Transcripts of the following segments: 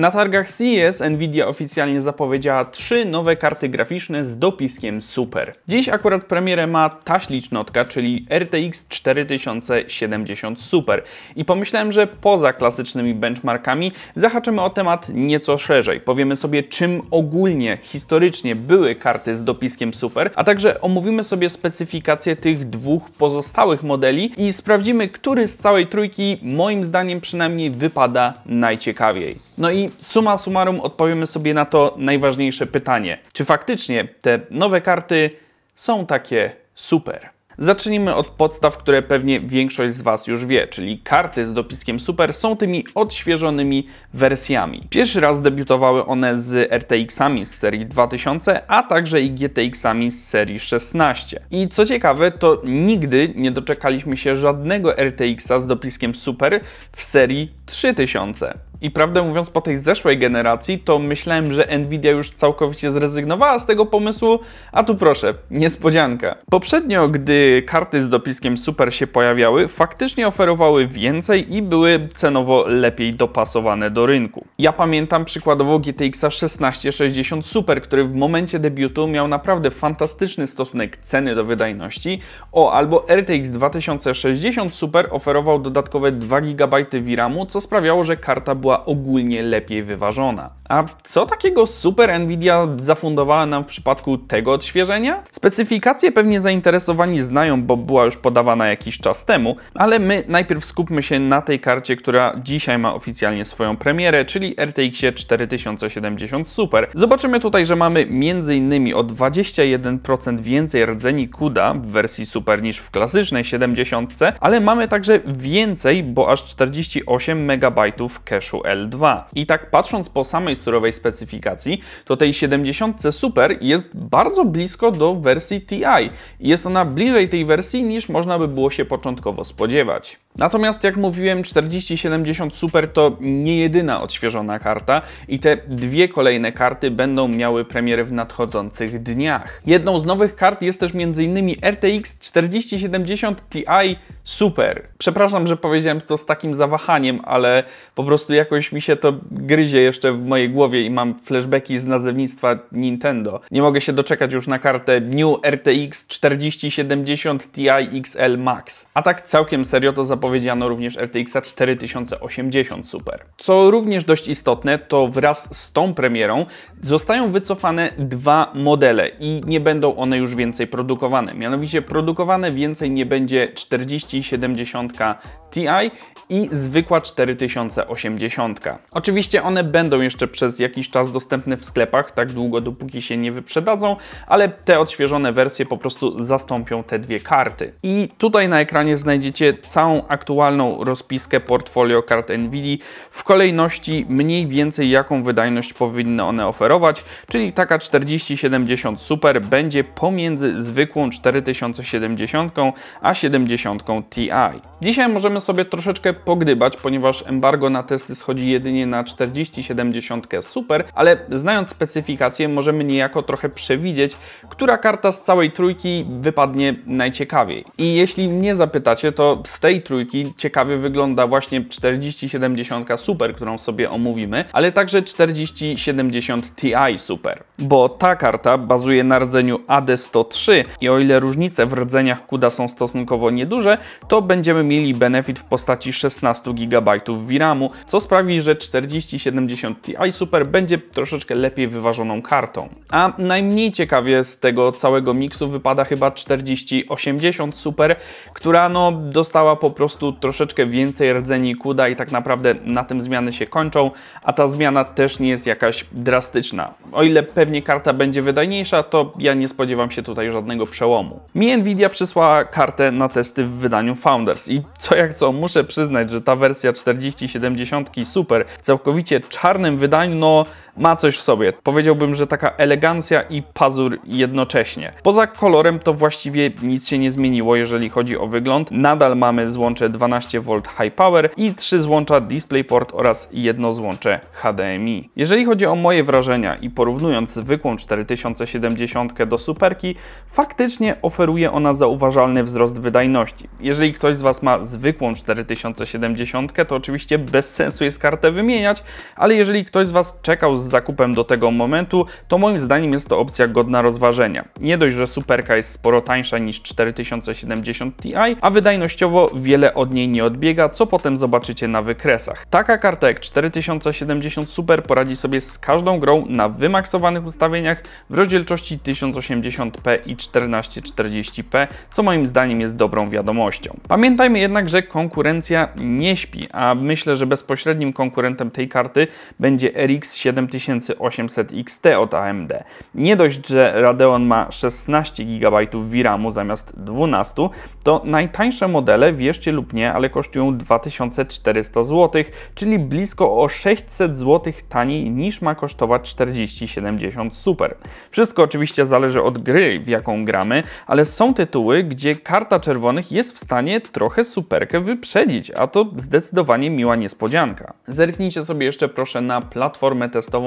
Na targach CES Nvidia oficjalnie zapowiedziała trzy nowe karty graficzne z dopiskiem Super. Dziś akurat premierę ma ta ślicznotka, czyli RTX 4070 Super. I pomyślałem, że poza klasycznymi benchmarkami zahaczymy o temat nieco szerzej. Powiemy sobie czym ogólnie, historycznie były karty z dopiskiem Super, a także omówimy sobie specyfikacje tych dwóch pozostałych modeli i sprawdzimy, który z całej trójki moim zdaniem przynajmniej wypada najciekawiej. No i suma summarum odpowiemy sobie na to najważniejsze pytanie. Czy faktycznie te nowe karty są takie super? Zacznijmy od podstaw, które pewnie większość z Was już wie, czyli karty z dopiskiem Super są tymi odświeżonymi wersjami. Pierwszy raz debiutowały one z RTX-ami z serii 2000, a także i GTX-ami z serii 16. I co ciekawe, to nigdy nie doczekaliśmy się żadnego RTX-a z dopiskiem Super w serii 3000. I prawdę mówiąc, po tej zeszłej generacji, to myślałem, że Nvidia już całkowicie zrezygnowała z tego pomysłu, a tu proszę, niespodzianka. Poprzednio, gdy karty z dopiskiem Super się pojawiały, faktycznie oferowały więcej i były cenowo lepiej dopasowane do rynku. Ja pamiętam przykładowo GTX 1660 Super, który w momencie debiutu miał naprawdę fantastyczny stosunek ceny do wydajności, o albo RTX 2060 Super oferował dodatkowe 2 GB VRAMu, co sprawiało, że karta była była ogólnie lepiej wyważona. A co takiego super Nvidia zafundowała nam w przypadku tego odświeżenia? Specyfikacje pewnie zainteresowani znają, bo była już podawana jakiś czas temu, ale my najpierw skupmy się na tej karcie, która dzisiaj ma oficjalnie swoją premierę, czyli RTX 4070 Super. Zobaczymy tutaj, że mamy m.in. o 21% więcej rdzeni CUDA w wersji Super niż w klasycznej 70, ale mamy także więcej, bo aż 48 MB cache'u L2. I tak patrząc po samej surowej specyfikacji, to tej 70 Super jest bardzo blisko do wersji Ti. Jest ona bliżej tej wersji niż można by było się początkowo spodziewać. Natomiast jak mówiłem, 4070 Super to nie jedyna odświeżona karta i te dwie kolejne karty będą miały premiery w nadchodzących dniach. Jedną z nowych kart jest też m.in. RTX 4070 Ti Super. Przepraszam, że powiedziałem to z takim zawahaniem, ale po prostu jak jakoś mi się to gryzie jeszcze w mojej głowie i mam flashbacki z nazewnictwa Nintendo. Nie mogę się doczekać już na kartę New RTX 4070 Ti XL Max. A tak całkiem serio to zapowiedziano również RTX 4080 Super. Co również dość istotne, to wraz z tą premierą zostają wycofane dwa modele i nie będą one już więcej produkowane. Mianowicie produkowane więcej nie będzie 4070 Ti i zwykła 4080. Oczywiście one będą jeszcze przez jakiś czas dostępne w sklepach, tak długo dopóki się nie wyprzedadzą, ale te odświeżone wersje po prostu zastąpią te dwie karty. I tutaj na ekranie znajdziecie całą aktualną rozpiskę portfolio kart Nvidia w kolejności mniej więcej jaką wydajność powinny one oferować, czyli taka 4070 Super będzie pomiędzy zwykłą 4070 a 70 Ti. Dzisiaj możemy sobie troszeczkę pogdybać, ponieważ embargo na testy schodzi jedynie na 4070 Super, ale znając specyfikację możemy niejako trochę przewidzieć, która karta z całej trójki wypadnie najciekawiej. I jeśli mnie zapytacie, to z tej trójki ciekawie wygląda właśnie 4070 Super, którą sobie omówimy, ale także 4070 Ti Super, bo ta karta bazuje na rdzeniu AD103 i o ile różnice w rdzeniach CUDA są stosunkowo nieduże, to będziemy mieli benefit w postaci 16 16 GB VRAMu, co sprawi, że 4070 Ti Super będzie troszeczkę lepiej wyważoną kartą. A najmniej ciekawie z tego całego miksu wypada chyba 4080 Super, która no dostała po prostu troszeczkę więcej rdzeni kuda i tak naprawdę na tym zmiany się kończą, a ta zmiana też nie jest jakaś drastyczna. O ile pewnie karta będzie wydajniejsza, to ja nie spodziewam się tutaj żadnego przełomu. Mi Nvidia przysłała kartę na testy w wydaniu Founders i co jak co, muszę przyznać, przyznać, że ta wersja 4070 Super w całkowicie czarnym wydaniu, no ma coś w sobie. Powiedziałbym, że taka elegancja i pazur jednocześnie. Poza kolorem to właściwie nic się nie zmieniło, jeżeli chodzi o wygląd. Nadal mamy złącze 12V High Power i 3 złącza DisplayPort oraz jedno złącze HDMI. Jeżeli chodzi o moje wrażenia i porównując zwykłą 4070 do Superki, faktycznie oferuje ona zauważalny wzrost wydajności. Jeżeli ktoś z Was ma zwykłą 4070, to oczywiście bez sensu jest kartę wymieniać, ale jeżeli ktoś z Was czekał z zakupem do tego momentu, to moim zdaniem jest to opcja godna rozważenia. Nie dość, że superka jest sporo tańsza niż 4070 Ti, a wydajnościowo wiele od niej nie odbiega, co potem zobaczycie na wykresach. Taka karta jak 4070 Super poradzi sobie z każdą grą na wymaksowanych ustawieniach w rozdzielczości 1080p i 1440p, co moim zdaniem jest dobrą wiadomością. Pamiętajmy jednak, że konkurencja nie śpi, a myślę, że bezpośrednim konkurentem tej karty będzie RX 7 7800 XT od AMD. Nie dość, że Radeon ma 16 GB VRAMu zamiast 12, to najtańsze modele, wierzcie lub nie, ale kosztują 2400 zł, czyli blisko o 600 zł taniej niż ma kosztować 4070 Super. Wszystko oczywiście zależy od gry, w jaką gramy, ale są tytuły, gdzie karta czerwonych jest w stanie trochę superkę wyprzedzić, a to zdecydowanie miła niespodzianka. Zerknijcie sobie jeszcze proszę na platformę testową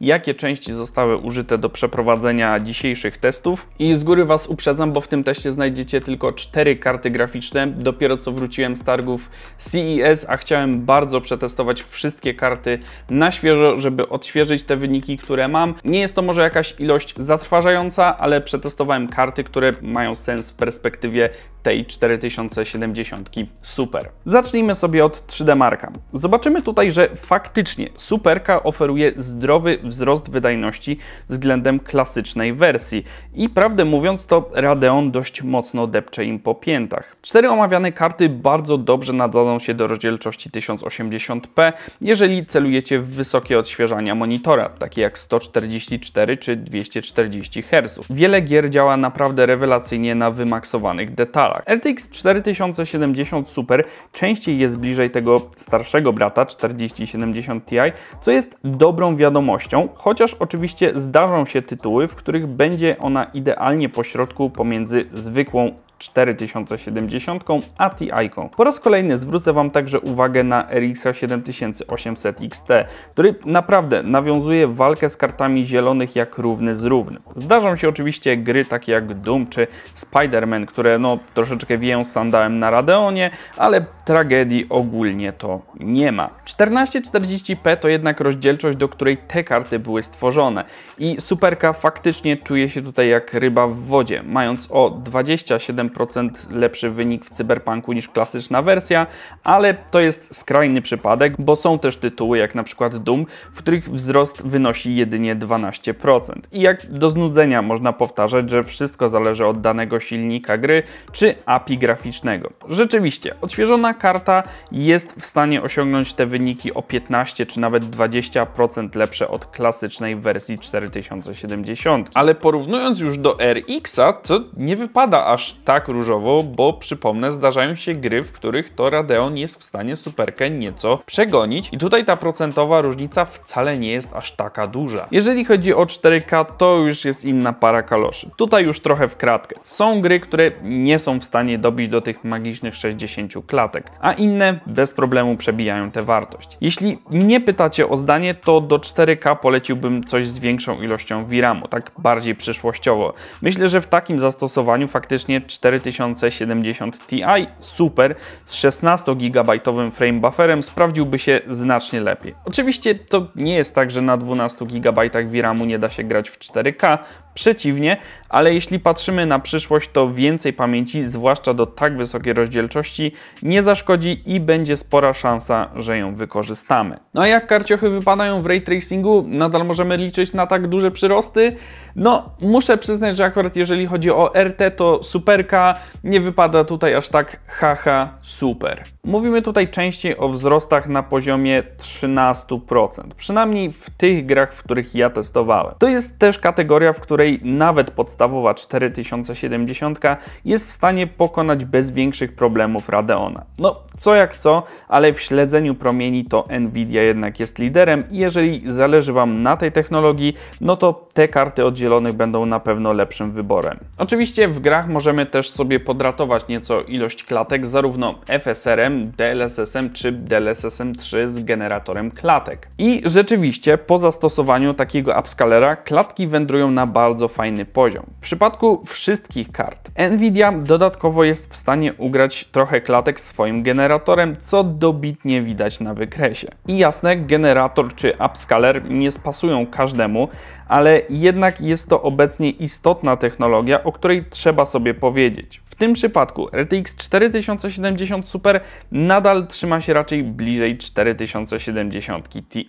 jakie części zostały użyte do przeprowadzenia dzisiejszych testów. I z góry Was uprzedzam, bo w tym teście znajdziecie tylko cztery karty graficzne. Dopiero co wróciłem z targów CES, a chciałem bardzo przetestować wszystkie karty na świeżo, żeby odświeżyć te wyniki, które mam. Nie jest to może jakaś ilość zatrważająca, ale przetestowałem karty, które mają sens w perspektywie tej 4070 Super. Zacznijmy sobie od 3D Marka. Zobaczymy tutaj, że faktycznie Superka oferuje z zdrowy wzrost wydajności względem klasycznej wersji. I prawdę mówiąc, to Radeon dość mocno depcze im po piętach. Cztery omawiane karty bardzo dobrze nadadzą się do rozdzielczości 1080p, jeżeli celujecie w wysokie odświeżania monitora, takie jak 144 czy 240 Hz. Wiele gier działa naprawdę rewelacyjnie na wymaksowanych detalach. RTX 4070 Super częściej jest bliżej tego starszego brata 4070 Ti, co jest dobrą wiadomością wiadomością, chociaż oczywiście zdarzą się tytuły, w których będzie ona idealnie pośrodku pomiędzy zwykłą 4070 a ti -ką. Po raz kolejny zwrócę Wam także uwagę na RX 7800 XT, który naprawdę nawiązuje walkę z kartami zielonych jak równy z równym. Zdarzą się oczywiście gry takie jak Doom czy Spider-Man, które no troszeczkę wieją sandałem na Radeonie, ale tragedii ogólnie to nie ma. 1440p to jednak rozdzielczość, do której te karty były stworzone i superka faktycznie czuje się tutaj jak ryba w wodzie, mając o 27 1% lepszy wynik w cyberpunku niż klasyczna wersja, ale to jest skrajny przypadek, bo są też tytuły jak na przykład Doom, w których wzrost wynosi jedynie 12%. I jak do znudzenia można powtarzać, że wszystko zależy od danego silnika gry czy API graficznego. Rzeczywiście, odświeżona karta jest w stanie osiągnąć te wyniki o 15 czy nawet 20% lepsze od klasycznej wersji 4070. Ale porównując już do RX-a, to nie wypada aż tak tak różowo, bo przypomnę, zdarzają się gry, w których to Radeon jest w stanie superkę nieco przegonić i tutaj ta procentowa różnica wcale nie jest aż taka duża. Jeżeli chodzi o 4K, to już jest inna para kaloszy. Tutaj już trochę w kratkę. Są gry, które nie są w stanie dobić do tych magicznych 60 klatek, a inne bez problemu przebijają tę wartość. Jeśli nie pytacie o zdanie, to do 4K poleciłbym coś z większą ilością VRAMu, tak bardziej przyszłościowo. Myślę, że w takim zastosowaniu faktycznie 4 4070 Ti Super z 16 GB frame bufferem sprawdziłby się znacznie lepiej. Oczywiście to nie jest tak, że na 12 GB VRAMu nie da się grać w 4K, Przeciwnie, ale jeśli patrzymy na przyszłość, to więcej pamięci, zwłaszcza do tak wysokiej rozdzielczości, nie zaszkodzi i będzie spora szansa, że ją wykorzystamy. No a jak karciochy wypadają w ray tracingu? Nadal możemy liczyć na tak duże przyrosty? No, muszę przyznać, że akurat jeżeli chodzi o RT, to superka nie wypada tutaj aż tak haha super. Mówimy tutaj częściej o wzrostach na poziomie 13%, przynajmniej w tych grach, w których ja testowałem. To jest też kategoria, w której której nawet podstawowa 4070 jest w stanie pokonać bez większych problemów Radeona. No, co jak co, ale w śledzeniu promieni to Nvidia jednak jest liderem i jeżeli zależy Wam na tej technologii, no to te karty odzielonych będą na pewno lepszym wyborem. Oczywiście w grach możemy też sobie podratować nieco ilość klatek zarówno FSR-em, DLSS-em czy DLSS-em 3 z generatorem klatek. I rzeczywiście po zastosowaniu takiego upscalera klatki wędrują na bal bardzo fajny poziom. W przypadku wszystkich kart Nvidia dodatkowo jest w stanie ugrać trochę klatek swoim generatorem, co dobitnie widać na wykresie. I jasne, generator czy upscaler nie spasują każdemu, ale jednak jest to obecnie istotna technologia, o której trzeba sobie powiedzieć. W tym przypadku RTX 4070 Super nadal trzyma się raczej bliżej 4070 Ti.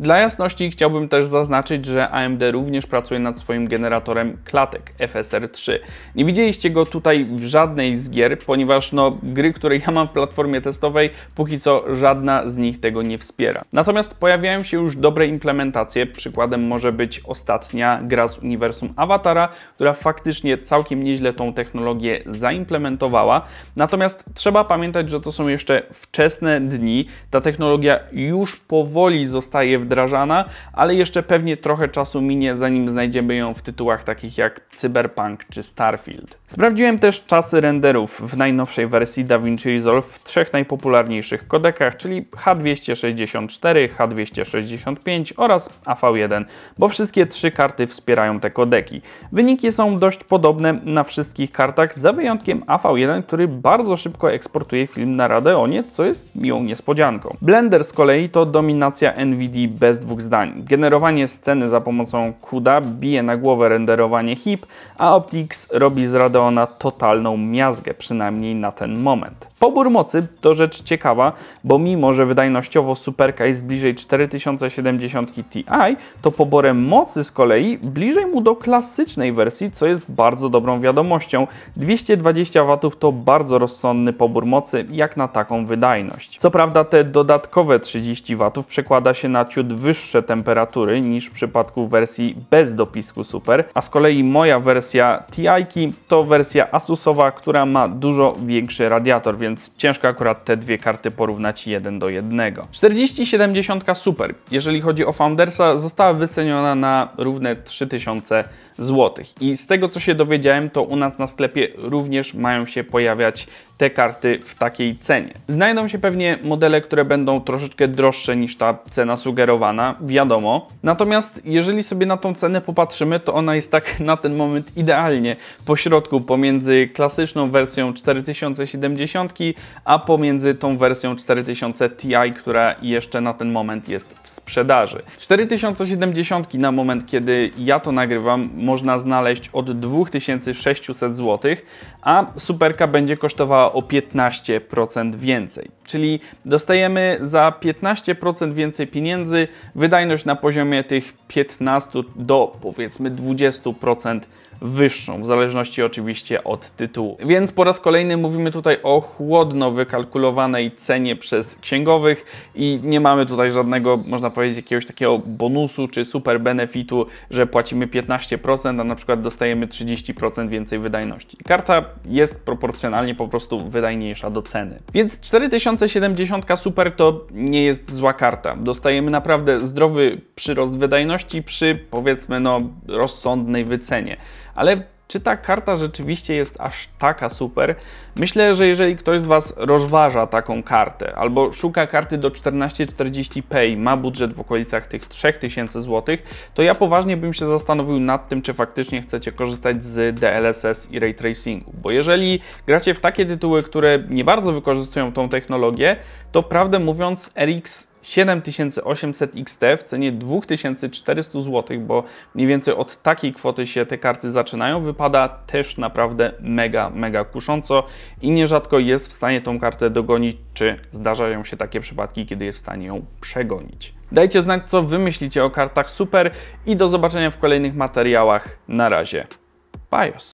Dla jasności chciałbym też zaznaczyć, że AMD również pracuje nad swoim generatorem klatek FSR3. Nie widzieliście go tutaj w żadnej z gier, ponieważ no, gry, które ja mam w platformie testowej, póki co żadna z nich tego nie wspiera. Natomiast pojawiają się już dobre implementacje, przykładem może być ostatnia gra z uniwersum Avatara, która faktycznie całkiem nieźle tą technologię zaimplementowała. Natomiast trzeba pamiętać, że to są jeszcze wczesne dni, ta technologia już powoli zostaje w wdrażana, ale jeszcze pewnie trochę czasu minie, zanim znajdziemy ją w tytułach takich jak Cyberpunk czy Starfield. Sprawdziłem też czasy renderów w najnowszej wersji DaVinci Resolve w trzech najpopularniejszych kodekach, czyli H264, H265 oraz AV1, bo wszystkie trzy karty wspierają te kodeki. Wyniki są dość podobne na wszystkich kartach, za wyjątkiem AV1, który bardzo szybko eksportuje film na Radeonie, co jest miłą niespodzianką. Blender z kolei to dominacja NVD bez dwóch zdań. Generowanie sceny za pomocą CUDA bije na głowę renderowanie HIP, a OptiX robi z Radeona totalną miazgę, przynajmniej na ten moment. Pobór mocy to rzecz ciekawa, bo mimo, że wydajnościowo Superka jest bliżej 4070 Ti, to poborem mocy z kolei bliżej mu do klasycznej wersji, co jest bardzo dobrą wiadomością. 220 W to bardzo rozsądny pobór mocy, jak na taką wydajność. Co prawda te dodatkowe 30 W przekłada się na ciut wyższe temperatury niż w przypadku wersji bez dopisku Super, a z kolei moja wersja TI to wersja Asusowa, która ma dużo większy radiator, więc ciężko akurat te dwie karty porównać jeden do jednego. 4070 Super, jeżeli chodzi o Foundersa, została wyceniona na równe 3000 zł. I z tego co się dowiedziałem, to u nas na sklepie również mają się pojawiać te karty w takiej cenie. Znajdą się pewnie modele, które będą troszeczkę droższe niż ta cena sugerowana, wiadomo. Natomiast jeżeli sobie na tą cenę popatrzymy, to ona jest tak na ten moment idealnie pośrodku pomiędzy klasyczną wersją 4070 a pomiędzy tą wersją 4000 Ti, która jeszcze na ten moment jest w sprzedaży. 4070 na moment, kiedy ja to nagrywam, można znaleźć od 2600 zł, a superka będzie kosztowała o 15% więcej czyli dostajemy za 15% więcej pieniędzy, wydajność na poziomie tych 15 do powiedzmy 20% wyższą, w zależności oczywiście od tytułu. Więc po raz kolejny mówimy tutaj o chłodno wykalkulowanej cenie przez księgowych i nie mamy tutaj żadnego, można powiedzieć, jakiegoś takiego bonusu czy super benefitu, że płacimy 15%, a na przykład dostajemy 30% więcej wydajności. Karta jest proporcjonalnie po prostu wydajniejsza do ceny. Więc 4000 2070 Super to nie jest zła karta. Dostajemy naprawdę zdrowy przyrost wydajności przy powiedzmy no rozsądnej wycenie. Ale czy ta karta rzeczywiście jest aż taka super? Myślę, że jeżeli ktoś z Was rozważa taką kartę albo szuka karty do 1440 i ma budżet w okolicach tych 3000 zł, to ja poważnie bym się zastanowił nad tym, czy faktycznie chcecie korzystać z DLSS i Ray Tracingu, bo jeżeli gracie w takie tytuły, które nie bardzo wykorzystują tą technologię, to prawdę mówiąc RX 7800 XT w cenie 2400 zł, bo mniej więcej od takiej kwoty się te karty zaczynają, wypada też naprawdę mega, mega kusząco i nierzadko jest w stanie tą kartę dogonić, czy zdarzają się takie przypadki, kiedy jest w stanie ją przegonić. Dajcie znać, co Wy myślicie o kartach Super i do zobaczenia w kolejnych materiałach. Na razie. Bios.